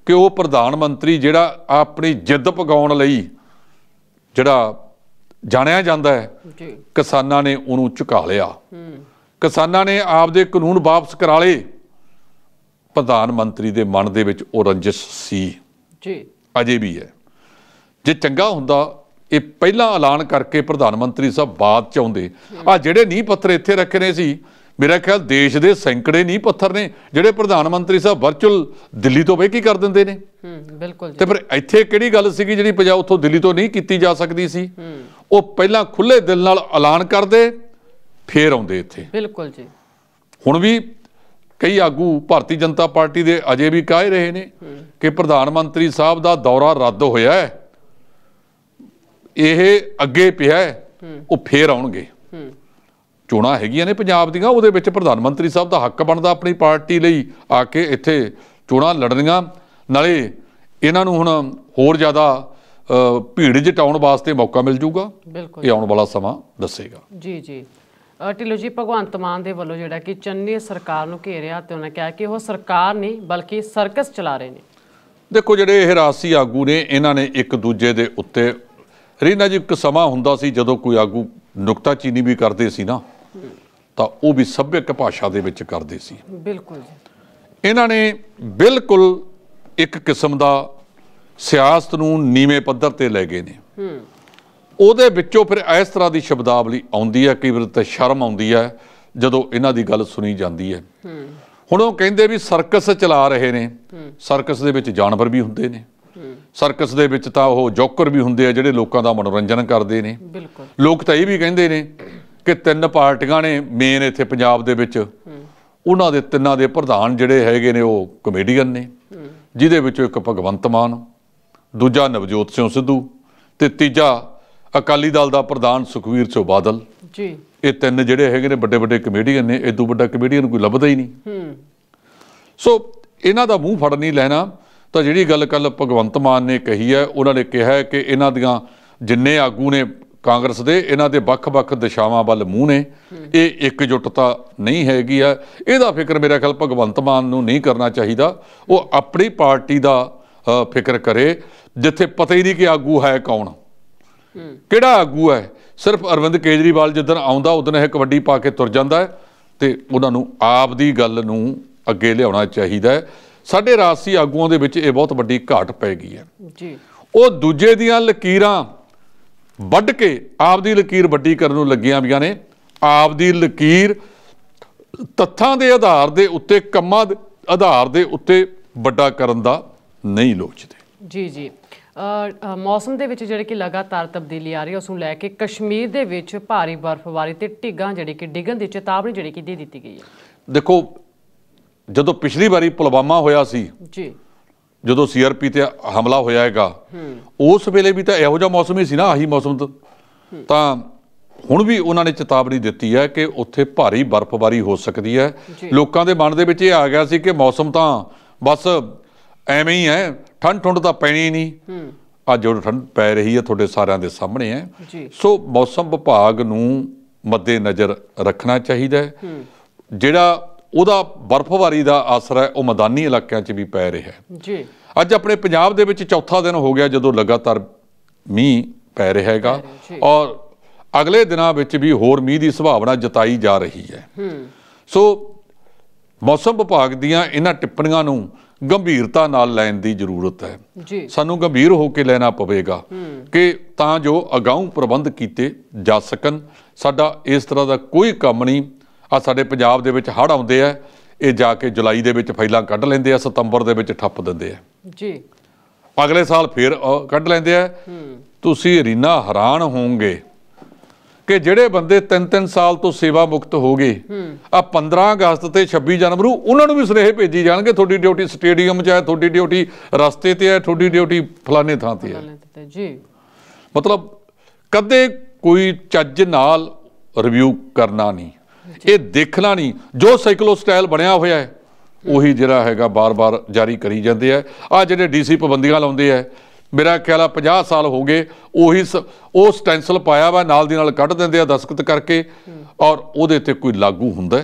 ਕਿ ਉਹ ਪ੍ਰਧਾਨ ਮੰਤਰੀ ਜਿਹੜਾ ਆਪਣੀ ਜਿੱਦ ਪਗਾਉਣ ਲਈ ਜਿਹੜਾ ਜਾਣਿਆ ਜਾਂਦਾ ਹੈ ਕਿਸਾਨਾਂ ਨੇ ਉਹਨੂੰ ਝੁਕਾ ਲਿਆ ਹੂੰ ਕਿਸਾਨਾਂ ਨੇ ਆਪਦੇ ਕਾਨੂੰਨ ਵਾਪਸ ਕਰਾ ਲਏ ਪ੍ਰਧਾਨ ਮੰਤਰੀ ਦੇ ਮਨ ਦੇ ਵਿੱਚ ਉਹ ਰੰਜਿਸ਼ ਸੀ ਜੀ ਅਜੇ ਵੀ ਹੈ ਜੇ ਚੰਗਾ ਹੁੰਦਾ ਇਹ ਪਹਿਲਾਂ ਐਲਾਨ ਕਰਕੇ ਪ੍ਰਧਾਨ ਮੰਤਰੀ ਸਾਹਿਬ ਬਾਤ ਚ ਆਉਂਦੇ ਆ ਜਿਹੜੇ ਨੀ ਪੱਥਰ ਇੱਥੇ ਰੱਖੇ ਨੇ ਸੀ ਮੇਰਾ ਖਿਆਲ ਦੇਸ਼ ਦੇ ਸੈਂਕੜੇ ਨਹੀਂ ਪੱਥਰ ਨੇ ਜਿਹੜੇ ਪ੍ਰਧਾਨ ਮੰਤਰੀ ਸਾਹਿਬ ਵਰਚੁਅਲ ਦਿੱਲੀ ਤੋਂ ਬਹਿ ਕੇ ਕਰ ਦਿੰਦੇ ਨੇ ਹੂੰ ਬਿਲਕੁਲ ਤੇ ਫਿਰ ਇੱਥੇ ਕਿਹੜੀ ਗੱਲ ਸੀਗੀ ਜਿਹੜੀ ਪੰਜਾਬ ਉਥੋਂ ਦਿੱਲੀ ਤੋਂ ਨਹੀਂ ਕੀਤੀ ਜਾ ਸਕਦੀ ਸੀ ਉਹ ਪਹਿਲਾਂ ਖੁੱਲੇ ਦਿਲ ਨਾਲ ਐਲਾਨ ਕਰਦੇ ਫੇਰ ਆਉਂਦੇ ਇੱਥੇ ਬਿਲਕੁਲ ਜੀ ਹੁਣ ਵੀ ਕਈ ਆਗੂ ਭਾਰਤੀ ਜਨਤਾ ਪਾਰਟੀ ਦੇ ਅਜੇ ਵੀ ਕਹਿ ਰਹੇ ਨੇ ਕਿ ਪ੍ਰਧਾਨ ਮੰਤਰੀ ਸਾਹਿਬ ਦਾ ਦੌਰਾ ਰੱਦ ਹੋਇਆ ਹੈ ਇਹ ਅੱਗੇ ਪਿਆ ਹੈ ਉਹ ਫੇਰ ਆਉਣਗੇ ਚੋਣਾਂ ਹੈਗੀਆਂ ਨੇ ਪੰਜਾਬ ਦੀਆਂ ਉਹਦੇ ਵਿੱਚ ਪ੍ਰਧਾਨ ਮੰਤਰੀ ਸਾਹਿਬ ਦਾ ਹੱਕ ਬਣਦਾ ਆਪਣੀ ਪਾਰਟੀ ਲਈ ਆ ਕੇ ਇੱਥੇ ਚੋਣਾਂ ਲੜਨੀਆਂ ਨਾਲੇ ਇਹਨਾਂ ਨੂੰ ਹੁਣ ਹੋਰ ਜ਼ਿਆਦਾ ਭੀੜ ਜਟਾਉਣ ਵਾਸਤੇ ਮੌਕਾ ਮਿਲ ਜੂਗਾ ਇਹ ਆਉਣ ਵਾਲਾ ਸਮਾਂ ਦੱਸੇਗਾ ਜੀ ਜੀ ਟਿਲੋ ਜੀ ਭਗਵੰਤ ਮਾਨ ਦੇ ਵੱਲੋਂ ਜਿਹੜਾ ਕਿ ਚੰਨੀ ਸਰਕਾਰ ਨੂੰ ਘੇਰਿਆ ਤੇ ਉਹਨੇ ਕਿਹਾ ਕਿ ਉਹ ਸਰਕਾਰ ਨਹੀਂ ਬਲਕਿ ਸਰਕਸ ਚਲਾ ਰਹੇ ਨੇ ਦੇਖੋ ਜਿਹੜੇ ਇਹ ਰਾਸੀ ਆਗੂ ਨੇ ਇਹਨਾਂ ਨੇ ਇੱਕ ਦੂਜੇ ਦੇ ਉੱਤੇ ਰੀਨਾ ਜੀ ਇੱਕ ਸਮਾਂ ਹੁੰਦਾ ਸੀ ਜਦੋਂ ਕੋਈ ਆਗੂ ਨੁਕਤਾ ਚੀਨੀ ਵੀ ਕਰਦੇ ਸੀ ਨਾ ਤਾਂ ਉਹ ਵੀ ਸਭਿਅਕ ਭਾਸ਼ਾ ਦੇ ਵਿੱਚ ਕਰਦੇ ਸੀ ਬਿਲਕੁਲ ਜੀ ਇਹਨਾਂ ਨੇ ਬਿਲਕੁਲ ਇੱਕ ਕਿਸਮ ਦਾ ਸਿਆਸਤ ਨੂੰ ਨੀਵੇਂ ਪੱਧਰ ਤੇ ਲੈ ਗਏ ਨੇ ਹੂੰ ਉਹਦੇ ਵਿੱਚੋਂ ਫਿਰ ਇਸ ਤਰ੍ਹਾਂ ਦੀ ਸ਼ਬਦਾਵਲੀ ਆਉਂਦੀ ਹੈ ਕਈ ਵਾਰ ਤਾਂ ਸ਼ਰਮ ਆਉਂਦੀ ਹੈ ਜਦੋਂ ਇਹਨਾਂ ਦੀ ਗੱਲ ਸੁਣੀ ਜਾਂਦੀ ਹੈ ਹੁਣ ਉਹ ਕਹਿੰਦੇ ਵੀ ਸਰਕਸ ਚਲਾ ਰਹੇ ਨੇ ਸਰਕਸ ਦੇ ਵਿੱਚ ਜਾਨਵਰ ਵੀ ਹੁੰਦੇ ਨੇ ਸਰਕਸ ਦੇ ਵਿੱਚ ਤਾਂ ਉਹ ਜੋਕਰ ਵੀ ਹੁੰਦੇ ਆ ਜਿਹੜੇ ਲੋਕਾਂ ਦਾ ਮਨੋਰੰਜਨ ਕਰਦੇ ਨੇ ਲੋਕ ਤਾਂ ਇਹ ਵੀ ਕਹਿੰਦੇ ਨੇ ਕਿ ਤਿੰਨ ਪਾਰਟੀਆਂ ਨੇ ਮੇਨ ਇੱਥੇ ਪੰਜਾਬ ਦੇ ਵਿੱਚ ਉਹਨਾਂ ਦੇ ਤਿੰਨਾਂ ਦੇ ਪ੍ਰਧਾਨ ਜਿਹੜੇ ਹੈਗੇ ਨੇ ਉਹ ਕਮੇਡੀਅਨ ਨੇ ਜਿਹਦੇ ਵਿੱਚੋਂ ਇੱਕ ਭਗਵੰਤ ਮਾਨ ਦੂਜਾ ਨਵਜੋਤ ਸਿੰਘ ਸਿੱਧੂ ਤੇ ਤੀਜਾ ਅਕਾਲੀ ਦਲ ਦਾ ਪ੍ਰਧਾਨ ਸੁਖਵੀਰ ਬਾਦਲ ਜੀ ਇਹ ਤਿੰਨ ਜਿਹੜੇ ਹੈਗੇ ਨੇ ਵੱਡੇ ਵੱਡੇ ਕਮੇਡੀਅਨ ਨੇ ਇਦੋਂ ਵੱਡਾ ਕਮੇਡੀਅਨ ਕੋਈ ਲੱਭਦਾ ਹੀ ਨਹੀਂ ਹੂੰ ਸੋ ਇਹਨਾਂ ਦਾ ਮੂੰਹ ਫੜ ਨਹੀਂ ਲੈਣਾ ਤਾਂ ਜਿਹੜੀ ਗੱਲ ਕੱਲ ਭਗਵੰਤ ਮਾਨ ਨੇ ਕਹੀ ਹੈ ਉਹਨਾਂ ਨੇ ਕਿਹਾ ਕਿ ਇਹਨਾਂ ਦੀਆਂ ਜਿੰਨੇ ਆਗੂ ਨੇ ਕਾਂਗਰਸ ਦੇ ਇਹਨਾਂ ਦੇ ਵੱਖ-ਵੱਖ ਦਿਸ਼ਾਵਾਂ ਵੱਲ ਮੂੰਹ ਨੇ ਇਹ ਇਕਜੁੱਟਤਾ ਨਹੀਂ ਹੈਗੀ ਆ ਇਹਦਾ ਫਿਕਰ ਮੇਰਾ ਖਿਆਲ ਭਗਵੰਤ ਮਾਨ ਨੂੰ ਨਹੀਂ ਕਰਨਾ ਚਾਹੀਦਾ ਉਹ ਆਪਣੀ ਪਾਰਟੀ ਦਾ ਫਿਕਰ ਕਰੇ ਜਿੱਥੇ ਪਤਾ ਹੀ ਨਹੀਂ ਕਿ ਆਗੂ ਹੈ ਕੌਣ ਕਿਹੜਾ ਆਗੂ ਹੈ ਸਿਰਫ ਅਰਵਿੰਦ ਕੇਜਰੀਵਾਲ ਜਿੱਦਨ ਆਉਂਦਾ ਉਦੋਂ ਇਹ ਕਬੱਡੀ ਪਾ ਕੇ ਤੁਰ ਜਾਂਦਾ ਹੈ ਤੇ ਉਹਨਾਂ ਨੂੰ ਆਪ ਦੀ ਗੱਲ ਨੂੰ ਅੱਗੇ ਲਿਆਉਣਾ ਚਾਹੀਦਾ ਹੈ ਸਾਡੇ ਰਾਸੀ ਆਗੂਆਂ ਦੇ ਵਿੱਚ ਇਹ ਬਹੁਤ ਵੱਡੀ ਘਾਟ ਪੈ ਗਈ ਹੈ ਜੀ ਉਹ ਦੂਜੇ ਦੀਆਂ ਲਕੀਰਾਂ ਵੱਢ ਕੇ ਆਪ ਦੀ ਲਕੀਰ ਵੱਡੀ ਕਰਨ ਨੂੰ ਲੱਗੀਆਂ ਵੀਆਂ ਨੇ ਆਪ ਦੀ ਲਕੀਰ ਤੱਥਾਂ ਦੇ ਆਧਾਰ ਦੇ ਉੱਤੇ ਕੰਮਾਂ ਦੇ ਆਧਾਰ ਦੇ ਉੱਤੇ ਵੱਡਾ ਕਰਨ ਦਾ ਨਹੀਂ ਲੋਚਦੇ ਜੀ ਜੀ ਮੌਸਮ ਦੇ ਵਿੱਚ ਜਿਹੜੇ ਕਿ ਲਗਾਤਾਰ ਤਬਦੀਲੀ ਆ ਰਹੀ ਹੈ ਉਸ ਨੂੰ ਲੈ ਕੇ ਕਸ਼ਮੀਰ ਦੇ ਵਿੱਚ ਭਾਰੀ ਬਰਫ਼ਬਾਰੀ ਤੇ ਢਿੱਗਾਂ ਜਿਹੜੀ ਕਿ ਡਿੱਗਣ ਦੀ ਚੇਤਾਵਨੀ ਜਿਹੜੀ ਕਿ ਦੇ ਦਿੱਤੀ ਗਈ ਹੈ ਦੇਖੋ ਜਦੋਂ ਪਿਛਲੀ ਵਾਰੀ ਪੁਲਵਾਮਾ ਹੋਇਆ ਸੀ ਜੀ ਜਦੋਂ ਸੀਆਰਪੀ ਤੇ ਹਮਲਾ ਹੋਇਆ ਹੈਗਾ ਉਸ ਵੇਲੇ ਵੀ ਤਾਂ ਇਹੋ ਜਿਹਾ ਮੌਸਮ ਹੀ ਸੀ ਨਾ ਆਹੀ ਮੌਸਮ ਤਾਂ ਹੁਣ ਵੀ ਉਹਨਾਂ ਨੇ ਚੇਤਾਵਨੀ ਦਿੱਤੀ ਹੈ ਕਿ ਉੱਥੇ ਭਾਰੀ ਬਰਫ਼ਬਾਰੀ ਹੋ ਸਕਦੀ ਹੈ ਲੋਕਾਂ ਦੇ ਮਨ ਦੇ ਵਿੱਚ ਇਹ ਆ ਗਿਆ ਸੀ ਕਿ ਮੌਸਮ ਤਾਂ ਬਸ ਐਵੇਂ ਹੀ ਹੈ ਠੰਡ ਠੁੰਡ ਤਾਂ ਪੈਣੀ ਨਹੀਂ ਹੂੰ ਅੱਜ ਜੋ ਠੰਡ ਪੈ ਰਹੀ ਹੈ ਤੁਹਾਡੇ ਸਾਰਿਆਂ ਦੇ ਸਾਹਮਣੇ ਹੈ ਜੀ ਸੋ ਮੌਸਮ ਵਿਭਾਗ ਨੂੰ ਮੱਦੇ ਨਜ਼ਰ ਰੱਖਣਾ ਚਾਹੀਦਾ ਹੈ ਜਿਹੜਾ ਉਹਦਾ ਬਰਫ਼ਬਾਰੀ ਦਾ ਅਸਰ ਹੈ ਉਹ ਮੈਦਾਨੀ ਇਲਾਕਿਆਂ 'ਚ ਵੀ ਪੈ ਰਿਹਾ ਹੈ ਜੀ ਅੱਜ ਆਪਣੇ ਪੰਜਾਬ ਦੇ ਵਿੱਚ ਚੌਥਾ ਦਿਨ ਹੋ ਗਿਆ ਜਦੋਂ ਲਗਾਤਾਰ ਮੀਂਹ ਪੈ ਰਿਹਾ ਹੈਗਾ ਔਰ ਅਗਲੇ ਦਿਨਾਂ ਵਿੱਚ ਵੀ ਹੋਰ ਮੀਂਹ ਦੀ ਸੰਭਾਵਨਾ ਜਤਾਈ ਜਾ ਰਹੀ ਹੈ ਸੋ ਮੌਸਮ ਵਿਭਾਗ ਦੀਆਂ ਇਹਨਾਂ ਟਿੱਪਣੀਆਂ ਨੂੰ ਗੰਭੀਰਤਾ ਨਾਲ ਲੈਣ ਦੀ ਜ਼ਰੂਰਤ ਹੈ ਸਾਨੂੰ ਗੰਭੀਰ ਹੋ ਕੇ ਲੈਣਾ ਪਵੇਗਾ ਕਿ ਤਾਂ ਜੋ ਅਗਾਊਂ ਪ੍ਰਬੰਧ ਕੀਤੇ ਜਾ ਸਕਣ ਸਾਡਾ ਇਸ ਤਰ੍ਹਾਂ ਦਾ ਕੋਈ ਕੰਮ ਨਹੀਂ ਆ ਸਾਡੇ ਪੰਜਾਬ ਦੇ ਵਿੱਚ ਹੜ ਆਉਂਦੇ ਆ ਇਹ ਜਾ ਕੇ ਜੁਲਾਈ ਦੇ ਵਿੱਚ ਫਾਈਲਾਂ ਕੱਢ ਲੈਂਦੇ ਆ ਸਤੰਬਰ ਦੇ ਵਿੱਚ ਠੱਪ ਦਿੰਦੇ ਆ ਜੀ ਅਗਲੇ ਸਾਲ ਫੇਰ ਕੱਢ ਲੈਂਦੇ ਆ ਤੁਸੀਂ ਰੀਨਾ ਹੈਰਾਨ ਹੋਵੋਗੇ ਕਿ ਜਿਹੜੇ ਬੰਦੇ 3-3 ਸਾਲ ਤੋਂ ਸੇਵਾ ਮੁਕਤ ਹੋ ਗਏ ਆ 15 ਅਗਸਤ ਤੇ 26 ਜਨਵਰੀ ਉਹਨਾਂ ਨੂੰ ਵੀ ਸਨੇਹੇ ਭੇਜੀ ਜਾਣਗੇ ਤੁਹਾਡੀ ਡਿਊਟੀ ਸਟੇਡੀਅਮ 'ਚ ਹੈ ਤੁਹਾਡੀ ਡਿਊਟੀ ਰਸਤੇ ਤੇ ਹੈ ਤੁਹਾਡੀ ਡਿਊਟੀ ਫਲਾਣੇ ਥਾਂ ਤੇ ਹੈ ਜੀ ਮਤਲਬ ਕਦੇ ਕੋਈ ਚੱਜ ਨਾਲ ਰਿਵਿਊ ਕਰਨਾ ਨਹੀਂ ਇਹ ਦੇਖਣਾ ਨਹੀਂ ਜੋ ਸਾਈਕਲੋ ਸਟਾਈਲ ਬਣਿਆ ਹੋਇਆ ਹੈ ਉਹੀ ਜਿਹੜਾ ਹੈਗਾ ਬਾਰ-ਬਾਰ ਜਾਰੀ ਕਰੀ ਜਾਂਦੇ ਆ ਆ ਜਿਹੜੇ ਡੀਸੀ ਪਾਬੰਦੀਆਂ ਲਾਉਂਦੇ ਆ ਮੇਰਾ ਖਿਆਲ ਆ 50 ਸਾਲ ਹੋ ਗਏ ਉਹੀ ਉਹ ਸਟੈਂਸਲ ਪਾਇਆ ਵਾ ਨਾਲ ਦੀ ਨਾਲ ਕੱਢ ਦਿੰਦੇ ਆ ਦਸਖਤ ਕਰਕੇ ਔਰ ਉਹਦੇ ਤੇ ਕੋਈ ਲਾਗੂ ਹੁੰਦਾ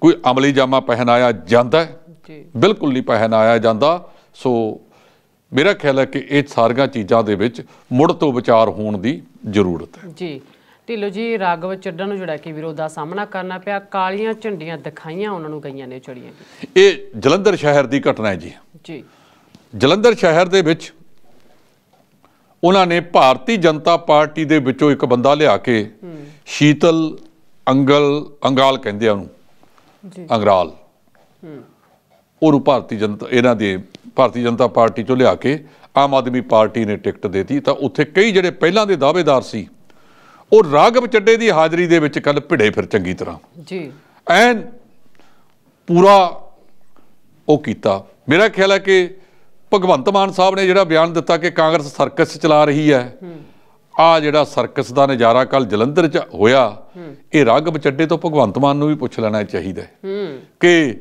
ਕੋਈ ਅਮਲੀ ਜਾਮਾ ਪਹਿਨਾਇਆ ਜਾਂਦਾ ਜੀ ਬਿਲਕੁਲ ਨਹੀਂ ਪਹਿਨਾਇਆ ਜਾਂਦਾ ਸੋ ਮੇਰਾ ਖਿਆਲ ਹੈ ਕਿ ਇਹ ਸਾਰੀਆਂ ਚੀਜ਼ਾਂ ਦੇ ਵਿੱਚ ਮੁੜ ਤੋਂ ਵਿਚਾਰ ਹੋਣ ਦੀ ਜ਼ਰੂਰਤ ਹੈ ਜੀ ਢਿੱਲੋ ਜੀ ਰਾਗਵ ਚੱਡਣ ਨੂੰ ਜਿਹੜਾ ਕਿ ਵਿਰੋਧ ਦਾ ਸਾਹਮਣਾ ਕਰਨਾ ਪਿਆ ਕਾਲੀਆਂ ਝੰਡੀਆਂ ਦਿਖਾਈਆਂ ਉਹਨਾਂ ਨੂੰ ਗਈਆਂ ਨੇ ਚੜੀਆਂ ਇਹ ਜਲੰਧਰ ਸ਼ਹਿਰ ਦੀ ਘਟਨਾ ਹੈ ਜੀ ਜੀ ਜਲੰਧਰ ਸ਼ਹਿਰ ਦੇ ਵਿੱਚ ਉਹਨਾਂ ਨੇ ਭਾਰਤੀ ਜਨਤਾ ਪਾਰਟੀ ਦੇ ਵਿੱਚੋਂ ਇੱਕ ਬੰਦਾ ਲਿਆ ਕੇ ਸ਼ੀਤਲ ਅੰਗਲ ਅੰਗਾਲ ਕਹਿੰਦੇ ਆ ਉਹਨੂੰ ਜੀ ਅੰਗਰਾਲ ਹੂੰ ਉਹ ਭਾਰਤੀ ਜਨਤਾ ਇਹਨਾਂ ਦੇ ਭਾਰਤੀ ਜਨਤਾ ਪਾਰਟੀ ਚੋਂ ਲਿਆ ਕੇ ਆਮ ਆਦਮੀ ਪਾਰਟੀ ਨੇ ਟਿਕਟ ਦੇਤੀ ਤਾਂ ਉੱਥੇ ਕਈ ਜਿਹੜੇ ਪਹਿਲਾਂ ਦੇ ਦਾਅਵੇਦਾਰ ਸੀ ਉਹ ਰਾਗਵ ਚੱਡੇ ਦੀ ਹਾਜ਼ਰੀ ਦੇ ਵਿੱਚ ਕੱਲ ਭਿੜੇ ਫਿਰ ਚੰਗੀ ਤਰ੍ਹਾਂ ਜੀ ਐਨ ਪੂਰਾ ਉਹ ਕੀਤਾ ਮੇਰਾ ਖਿਆਲ ਹੈ ਕਿ ਭਗਵੰਤ ਮਾਨ ਸਾਹਿਬ ਨੇ ਜਿਹੜਾ ਬਿਆਨ ਦਿੱਤਾ ਕਿ ਕਾਂਗਰਸ ਸਰਕਸ ਚਲਾ ਰਹੀ ਹੈ ਆ ਜਿਹੜਾ ਸਰਕਸ ਦਾ ਨਜ਼ਾਰਾ ਕੱਲ ਜਲੰਧਰ 'ਚ ਹੋਇਆ ਇਹ ਰਗ ਬਚੱਡੇ ਤੋਂ ਭਗਵੰਤ ਮਾਨ ਨੂੰ ਵੀ ਪੁੱਛ ਲੈਣਾ ਚਾਹੀਦਾ ਕਿ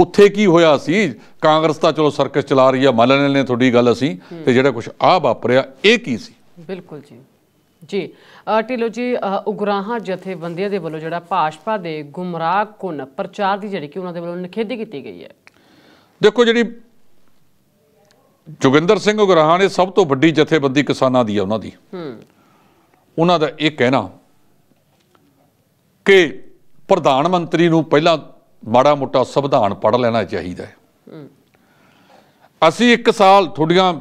ਉੱਥੇ ਕੀ ਹੋਇਆ ਸੀ ਕਾਂਗਰਸ ਤਾਂ ਚਲੋ ਸਰਕਸ ਚਲਾ ਰਹੀ ਹੈ ਮੰਨ ਲੈਣੇ ਤੁਹਾਡੀ ਗੱਲ ਅਸੀਂ ਤੇ ਜਿਹੜਾ ਕੁਝ ਆ ਵਾਪਰਿਆ ਇਹ ਕੀ ਸੀ ਬਿਲਕੁਲ ਜੀ ਜੀ ਟਿਲੋ ਜੀ ਉਗਰਾਹਾਂ ਜਥੇਬੰਦੀਆਂ ਦੇ ਵੱਲੋਂ ਜਿਹੜਾ ਭਾਸ਼ਪਾ ਦੇ ਗੁੰਮਰਾਹ ਕੁਨ ਪ੍ਰਚਾਰ ਦੀ ਜਿਹੜੀ ਕਿ ਉਹਨਾਂ ਦੇ ਵੱਲੋਂ ਨਿਖੇਧੀ ਕੀਤੀ ਗਈ ਹੈ ਦੇਖੋ ਜਿਹੜੀ ਜੋਗਿੰਦਰ ਸਿੰਘ ਗਰਾਹਾਂ ਨੇ ਸਭ ਤੋਂ ਵੱਡੀ ਜਥੇਬੰਦੀ ਕਿਸਾਨਾਂ ਦੀ ਹੈ ਉਹਨਾਂ ਦੀ ਹੂੰ ਉਹਨਾਂ ਦਾ ਇਹ ਕਹਿਣਾ ਕਿ ਪ੍ਰਧਾਨ ਮੰਤਰੀ ਨੂੰ ਪਹਿਲਾਂ ਮਾੜਾ ਮੋਟਾ ਸੰਵਿਧਾਨ ਪੜ੍ਹ ਲੈਣਾ ਚਾਹੀਦਾ ਹੈ ਅਸੀਂ ਇੱਕ ਸਾਲ ਥੋੜੀਆਂ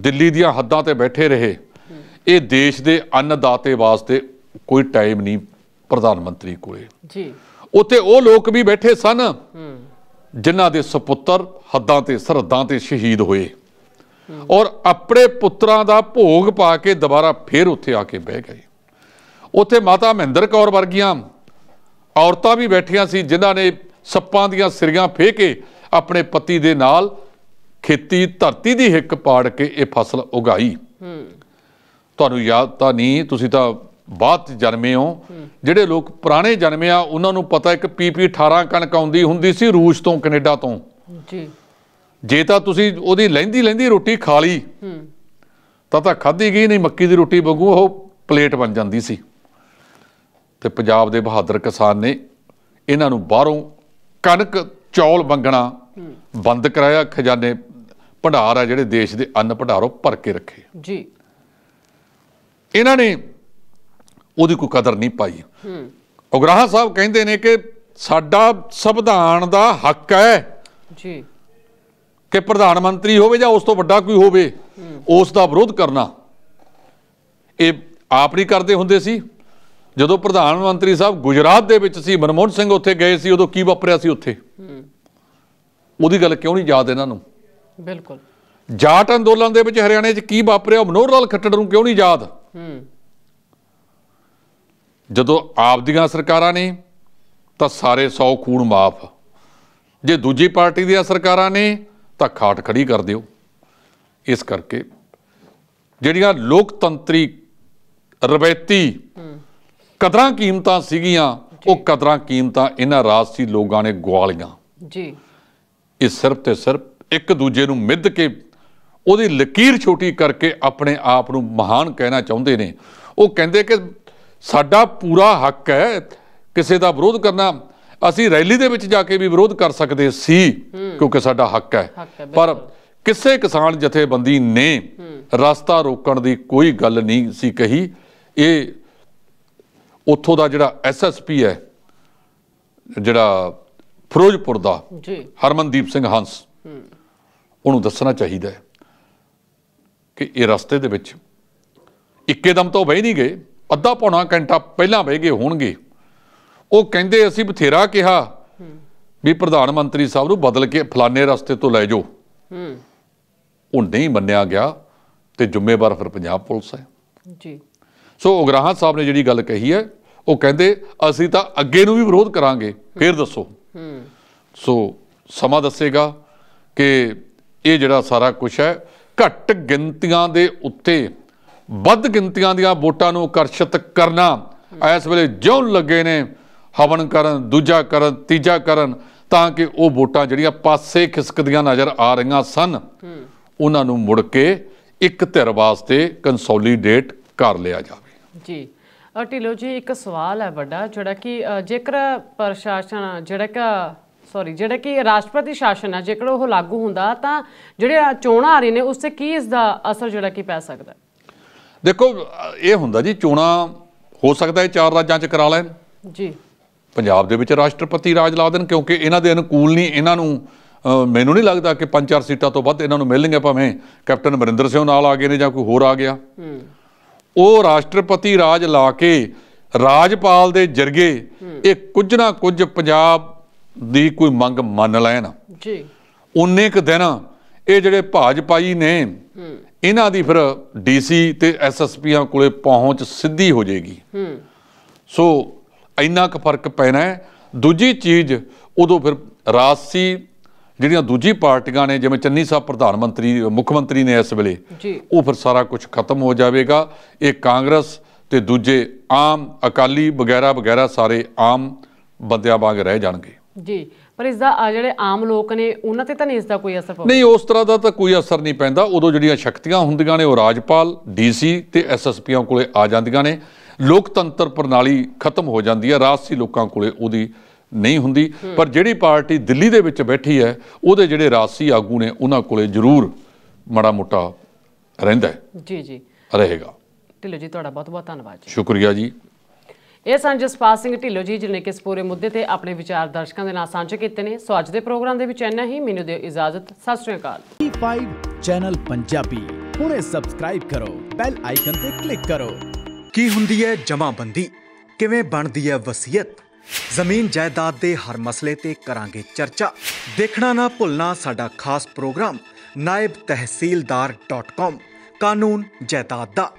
ਦਿੱਲੀ ਦੀਆਂ ਹੱਦਾਂ ਤੇ ਬੈਠੇ ਰਹੇ ਇਹ ਦੇਸ਼ ਦੇ ਅੰਨਦਾਤੇ ਵਾਸਤੇ ਕੋਈ ਟਾਈਮ ਨਹੀਂ ਪ੍ਰਧਾਨ ਮੰਤਰੀ ਕੋਲੇ ਜੀ ਉੱਥੇ ਉਹ ਲੋਕ ਵੀ ਬੈਠੇ ਸਨ ਹੂੰ ਜਿਨ੍ਹਾਂ ਦੇ ਸੁਪੁੱਤਰ ਹੱਦਾਂ ਤੇ ਸਰਹੱਦਾਂ ਤੇ ਸ਼ਹੀਦ ਹੋਏ ਔਰ ਆਪਣੇ ਪੁੱਤਰਾਂ ਦਾ ਭੋਗ ਪਾ ਕੇ ਦੁਬਾਰਾ ਫੇਰ ਉੱਥੇ ਆ ਕੇ ਬਹਿ ਗਏ ਉੱਥੇ ਮਾਤਾ ਮਹਿੰਦਰ ਕੌਰ ਵਰਗੀਆਂ ਔਰਤਾਂ ਵੀ ਬੈਠੀਆਂ ਸੀ ਜਿਨ੍ਹਾਂ ਨੇ ਸੱਪਾਂ ਦੀਆਂ ਸਿਰੀਆਂ ਫੇ ਕੇ ਆਪਣੇ ਪਤੀ ਦੇ ਨਾਲ ਖੇਤੀ ਧਰਤੀ ਦੀ ਹਿੱਕ ਪਾੜ ਕੇ ਇਹ ਫਸਲ ਉਗਾਈ ਤੁਹਾਨੂੰ ਯਾਦ ਤਾਂ ਨਹੀਂ ਤੁਸੀਂ ਤਾਂ ਬਾਅਦ ਜਨਮੇ ਹੋ ਜਿਹੜੇ ਲੋਕ ਪੁਰਾਣੇ ਜਨਮੇ ਆ ਉਹਨਾਂ ਨੂੰ ਪਤਾ ਇੱਕ ਪੀਪੀ 18 ਕਣਕ ਆਉਂਦੀ ਹੁੰਦੀ ਸੀ ਰੂਸ ਤੋਂ ਕੈਨੇਡਾ ਤੋਂ ਜੀ ਜੇ ਤਾਂ ਤੁਸੀਂ ਉਹਦੀ ਲੈਂਦੀ ਲੈਂਦੀ ਰੋਟੀ ਖਾ ਲਈ ਤਾਂ ਤਾਂ ਖਾਧੀ ਗਈ ਨਹੀਂ ਮੱਕੀ ਦੀ ਰੋਟੀ ਵਾਂਗੂ ਉਹ ਪਲੇਟ ਬਣ ਜਾਂਦੀ ਸੀ ਤੇ ਪੰਜਾਬ ਦੇ ਬਹਾਦਰ ਕਿਸਾਨ ਨੇ ਇਹਨਾਂ ਨੂੰ ਬਾਹਰੋਂ ਕਣਕ ਚੌਲ ਮੰਗਣਾ ਬੰਦ ਕਰਾਇਆ ਖਜ਼ਾਨੇ ਭੰਡਾਰ ਆ ਜਿਹੜੇ ਦੇਸ਼ ਦੇ ਅੰਨ ਭੰਡਾਰੋਂ ਭਰ ਕੇ ਰੱਖੇ ਜੀ ਇਹਨਾਂ ਨੇ ਉਹਦੀ ਕੋਈ ਕਦਰ ਨਹੀਂ ਪਾਈ ਹੂੰ ਉਗਰਾਹ ਸਾਹਿਬ ਕਹਿੰਦੇ ਨੇ ਕਿ ਸਾਡਾ ਸੰਵਿਧਾਨ ਦਾ ਹੱਕ ਹੈ ਜੀ ਕਿ ਪ੍ਰਧਾਨ ਮੰਤਰੀ ਹੋਵੇ ਜਾਂ ਉਸ ਤੋਂ ਵੱਡਾ ਕੋਈ ਹੋਵੇ ਉਸ ਦਾ ਵਿਰੋਧ ਕਰਨਾ ਇਹ ਆਪ ਨਹੀਂ ਕਰਦੇ ਹੁੰਦੇ ਸੀ ਜਦੋਂ ਪ੍ਰਧਾਨ ਮੰਤਰੀ ਸਾਹਿਬ ਗੁਜਰਾਤ ਦੇ ਵਿੱਚ ਸੀ ਮਨਮੋਹਨ ਸਿੰਘ ਉੱਥੇ ਗਏ ਸੀ ਉਦੋਂ ਕੀ ਵਾਪਰਿਆ ਸੀ ਉੱਥੇ ਉਹਦੀ ਗੱਲ ਕਿਉਂ ਨਹੀਂ ਯਾਦ ਇਹਨਾਂ ਨੂੰ ਬਿਲਕੁਲ ਜਾਟ ਅੰਦੋਲਨ ਦੇ ਵਿੱਚ ਹਰਿਆਣੇ 'ਚ ਕੀ ਵਾਪਰਿਆ ਮਨੋਹਰ ਲਾਲ ਖੱਟੜ ਨੂੰ ਕਿਉਂ ਨਹੀਂ ਯਾਦ ਜਦੋਂ ਆਪ ਦੀਆਂ ਸਰਕਾਰਾਂ ਨੇ ਤਾਂ ਸਾਰੇ 100 ਖੂਨ ਮਾਫ ਜੇ ਦੂਜੀ ਪਾਰਟੀ ਦੀਆਂ ਸਰਕਾਰਾਂ ਨੇ ਖਾਟ ਖੜੀ ਕਰ ਦਿਓ ਇਸ ਕਰਕੇ ਜਿਹੜੀਆਂ ਲੋਕਤੰਤਰੀ ਰਵੈਤੀ ਕਦਰਾਂ ਕੀਮਤਾਂ ਸੀਗੀਆਂ ਉਹ ਕਦਰਾਂ ਕੀਮਤਾਂ ਇਹਨਾਂ ਰਾਜਸੀ ਲੋਕਾਂ ਨੇ ਗਵਾਲੀਆਂ ਜੀ ਇਹ ਸਿਰਫ ਤੇ ਸਿਰਫ ਇੱਕ ਦੂਜੇ ਨੂੰ ਮਿੱਧ ਕੇ ਉਹਦੀ ਲਕੀਰ ਛੋਟੀ ਕਰਕੇ ਆਪਣੇ ਆਪ ਨੂੰ ਮਹਾਨ ਕਹਿਣਾ ਚਾਹੁੰਦੇ ਨੇ ਉਹ ਕਹਿੰਦੇ ਕਿ ਸਾਡਾ ਪੂਰਾ ਹੱਕ ਹੈ ਕਿਸੇ ਦਾ ਵਿਰੋਧ ਕਰਨਾ ਅਸੀਂ ਰੈਲੀ ਦੇ ਵਿੱਚ ਜਾ ਕੇ ਵੀ ਵਿਰੋਧ ਕਰ ਸਕਦੇ ਸੀ ਕਿਉਂਕਿ ਸਾਡਾ ਹੱਕ ਹੈ ਪਰ ਕਿਸੇ ਕਿਸਾਨ ਜਥੇਬੰਦੀ ਨੇ ਰਸਤਾ ਰੋਕਣ ਦੀ ਕੋਈ ਗੱਲ ਨਹੀਂ ਸੀ ਕਹੀ ਇਹ ਉੱਥੋਂ ਦਾ ਜਿਹੜਾ ਐਸਐਸਪੀ ਹੈ ਜਿਹੜਾ ਫਿਰੋਜ਼ਪੁਰ ਦਾ ਜੀ ਹਰਮਨਦੀਪ ਸਿੰਘ ਹੰਸ ਉਹਨੂੰ ਦੱਸਣਾ ਚਾਹੀਦਾ ਹੈ ਕਿ ਇਹ ਰਸਤੇ ਦੇ ਵਿੱਚ ਇੱਕੇ ਦਮ ਤੋਂ ਵਹਿ ਨਹੀਂ ਗਏ ਅੱਧਾ ਪੌਣਾ ਘੰਟਾ ਪਹਿਲਾਂ ਵਹਿ ਗਏ ਹੋਣਗੇ ਉਹ ਕਹਿੰਦੇ ਅਸੀਂ ਬਥੇਰਾ ਕਿਹਾ ਵੀ ਪ੍ਰਧਾਨ ਮੰਤਰੀ ਸਾਹਿਬ ਨੂੰ ਬਦਲ ਕੇ ਫਲਾਣੇ ਰਸਤੇ ਤੋਂ ਲੈ ਜਾਓ ਹੂੰ ਉਹ ਨਹੀਂ ਮੰਨਿਆ ਗਿਆ ਤੇ ਜ਼ਿੰਮੇਵਾਰ ਫਿਰ ਪੰਜਾਬ ਪੁਲਿਸ ਹੈ ਜੀ ਸੋ ਉਗਰਾਹਾਂ ਸਾਹਿਬ ਨੇ ਜਿਹੜੀ ਗੱਲ ਕਹੀ ਹੈ ਉਹ ਕਹਿੰਦੇ ਅਸੀਂ ਤਾਂ ਅੱਗੇ ਨੂੰ ਵੀ ਵਿਰੋਧ ਕਰਾਂਗੇ ਫੇਰ ਦੱਸੋ ਹੂੰ ਸੋ ਸਮਾਂ ਦੱਸੇਗਾ ਕਿ ਇਹ ਜਿਹੜਾ ਸਾਰਾ ਕੁਝ ਹੈ ਘੱਟ ਗਿਣਤੀਆਂ ਦੇ ਉੱਤੇ ਵੱਧ ਗਿਣਤੀਆਂ ਦੀਆਂ ਵੋਟਾਂ ਨੂੰ ਆਕਰਸ਼ਿਤ ਕਰਨਾ ਇਸ ਵੇਲੇ ਜਿਉਂ ਲੱਗੇ ਨੇ ਹਵਨ ਕਰਨ ਦੂਜਾ ਕਰਨ ਤੀਜਾ ਕਰਨ ਤਾਂ ਕਿ ਉਹ ਵੋਟਾਂ ਜਿਹੜੀਆਂ ਪਾਸੇ ਖਿਸਕਦੀਆਂ ਨਜ਼ਰ ਆ ਰਹੀਆਂ ਸਨ ਉਹਨਾਂ ਨੂੰ ਮੁੜ ਕੇ ਇੱਕ ਧਿਰ ਵਾਸਤੇ ਕੰਸੋਲੀਡੇਟ ਕਰ ਲਿਆ ਜਾਵੇ ਜੀ ਅਟਿਲੋ ਜੀ ਇੱਕ ਸਵਾਲ ਹੈ ਵੱਡਾ ਜਿਹੜਾ ਕਿ ਜੇਕਰ ਪ੍ਰਸ਼ਾਸਨ ਜਿਹੜਾ ਕਿ ਸੌਰੀ ਜਿਹੜਾ ਕਿ ਰਾਸ਼ਟਰਪਤੀ ਸ਼ਾਸਨ ਹੈ ਜੇਕਰ ਉਹ ਲਾਗੂ ਹੁੰਦਾ ਤਾਂ ਜਿਹੜੇ ਚੋਣਾਂ ਆ ਰਹੀ ਨੇ ਉਸ ਤੇ ਕੀ ਇਸ ਦਾ ਅਸਰ ਜਿਹੜਾ ਕਿ ਪੈ ਸਕਦਾ ਦੇਖੋ ਇਹ ਹੁੰਦਾ ਜੀ ਚੋਣਾਂ ਹੋ ਸਕਦਾ ਹੈ ਚਾਰ ਰਾਜਾਂ 'ਚ ਕਰਾ ਲੈਣ ਜੀ ਪੰਜਾਬ ਦੇ ਵਿੱਚ ਰਾਸ਼ਟਰਪਤੀ ਰਾਜ ਲਾ ਦੇਣ ਕਿਉਂਕਿ ਇਹਨਾਂ ਦੇ ਅਨੁਕੂਲ ਨਹੀਂ ਇਹਨਾਂ ਨੂੰ ਮੈਨੂੰ ਨਹੀਂ ਲੱਗਦਾ ਕਿ ਪੰਜ ਚਾਰ ਸੀਟਾਂ ਤੋਂ ਵੱਧ ਇਹਨਾਂ ਨੂੰ ਮਿਲਣਗੇ ਭਾਵੇਂ ਕੈਪਟਨ ਮਰਿੰਦਰ ਸਿੰਘ ਨਾਲ ਆ ਗਏ ਨੇ ਜਾਂ ਕੋਈ ਹੋਰ ਆ ਗਿਆ ਉਹ ਰਾਸ਼ਟਰਪਤੀ ਰਾਜ ਲਾ ਕੇ ਰਾਜਪਾਲ ਦੇ ਜਰਗੇ ਇਹ ਕੁਝ ਨਾ ਕੁਝ ਪੰਜਾਬ ਦੀ ਕੋਈ ਮੰਗ ਮੰਨ ਲੈਣ ਜੀ ਉਨੇ ਕ ਦਿਨ ਇਹ ਜਿਹੜੇ ਭਾਜਪਾਈ ਨੇ ਇਹਨਾਂ ਦੀ ਫਿਰ ਡੀਸੀ ਤੇ ਐਸਐਸਪੀਆਂ ਕੋਲੇ ਪਹੁੰਚ ਸਿੱਧੀ ਹੋ ਜਾਏਗੀ ਸੋ ਇੰਨਾ ਕੁ ਫਰਕ ਪੈਣਾ ਦੂਜੀ ਚੀਜ਼ ਉਦੋਂ ਫਿਰ ਰਾਜਸੀ ਜਿਹੜੀਆਂ ਦੂਜੀ ਪਾਰਟੀਆਂ ਨੇ ਜਿਵੇਂ ਚੰਨੀ ਸਾਹਿਬ ਪ੍ਰਧਾਨ ਮੰਤਰੀ ਮੁੱਖ ਮੰਤਰੀ ਨੇ ਇਸ ਵੇਲੇ ਉਹ ਫਿਰ ਸਾਰਾ ਕੁਝ ਖਤਮ ਹੋ ਜਾਵੇਗਾ ਇਹ ਕਾਂਗਰਸ ਤੇ ਦੂਜੇ ਆਮ ਅਕਾਲੀ ਵਗੈਰਾ ਵਗੈਰਾ ਸਾਰੇ ਆਮ ਬੰਦਿਆਂ ਵਾਂਗ ਰਹਿ ਜਾਣਗੇ ਜੀ ਪਰ ਇਸ ਦਾ ਆ ਜਿਹੜੇ ਆਮ ਲੋਕ ਨੇ ਉਹਨਾਂ ਤੇ ਤਾਂ ਨਹੀਂ ਇਸ ਦਾ ਕੋਈ ਅਸਰ ਪਊਗਾ ਨਹੀਂ ਉਸ ਤਰ੍ਹਾਂ ਦਾ ਤਾਂ ਕੋਈ ਅਸਰ ਨਹੀਂ ਪੈਂਦਾ ਉਦੋਂ ਜਿਹੜੀਆਂ ਸ਼ਕਤੀਆਂ ਹੁੰਦੀਆਂ ਨੇ ਉਹ ਰਾਜਪਾਲ ਡੀਸੀ ਤੇ ਐਸਐਸਪੀਆਂ ਕੋਲੇ ਆ ਜਾਂਦੀਆਂ ਨੇ ਲੋਕਤੰਤਰ ਪ੍ਰਣਾਲੀ ਖਤਮ ਹੋ ਜਾਂਦੀ ਹੈ ਰਾਜਸੀ ਲੋਕਾਂ ਕੋਲੇ ਉਹਦੀ ਨਹੀਂ ਹੁੰਦੀ ਪਰ ਜਿਹੜੀ ਪਾਰਟੀ ਦਿੱਲੀ ਦੇ ਵਿੱਚ ਬੈਠੀ ਹੈ ਉਹਦੇ ਜਿਹੜੇ ਰਾਜਸੀ ਆਗੂ ਨੇ ਉਹਨਾਂ ਕੋਲੇ ਜ਼ਰੂਰ ਮੜਾ ਮੋਟਾ ਰਹਿੰਦਾ ਹੈ ਜੀ ਜੀ ਰਹੇਗਾ ਢਿੱਲੋ ਜੀ ਤੁਹਾਡਾ ਬਹੁਤ ਬਹੁਤ ਧੰਨਵਾਦ ਜੀ ਸ਼ੁਕਰੀਆ ਜੀ ਇਹ ਸਨ ਜਸਪਾਲ ਸਿੰਘ ਢਿੱਲੋ ਜੀ ਜਿਨੇ ਕਿਸ ਪੂਰੇ ਮੁੱਦੇ ਤੇ ਆਪਣੇ ਵਿਚਾਰ ਦਰਸ਼ਕਾਂ ਦੇ ਨਾਲ ਸਾਂਝੇ ਕੀਤੇ ਨੇ ਸੋ ਅੱਜ ਦੇ ਪ੍ਰੋਗਰਾਮ ਦੇ ਵਿੱਚ ਇੰਨਾ ਹੀ ਮੈਨੂੰ ਦਿਓ ਇਜਾਜ਼ਤ ਸਤਿ ਸ੍ਰੀ ਅਕਾਲ ਚੈਨਲ ਪੰਜਾਬੀ ਹੁਣੇ ਸਬਸਕ੍ਰਾਈਬ ਕਰੋ ਬੈਲ ਆਈਕਨ ਤੇ ਕਲਿੱਕ ਕਰੋ ਕੀ ਹੁੰਦੀ ਹੈ ਜਮਾਬੰਦੀ ਕਿਵੇਂ ਬਣਦੀ ਹੈ ਵਸੀਅਤ ਜ਼ਮੀਨ ਜਾਇਦਾਦ ਦੇ ਹਰ ਮਸਲੇ ਤੇ ਕਰਾਂਗੇ ਚਰਚਾ ਦੇਖਣਾ ਨਾ ਭੁੱਲਣਾ ਸਾਡਾ ਖਾਸ ਪ੍ਰੋਗਰਾਮ naibtehsildar.com ਕਾਨੂੰਨ ਜਾਇਦਾਦ ਦਾ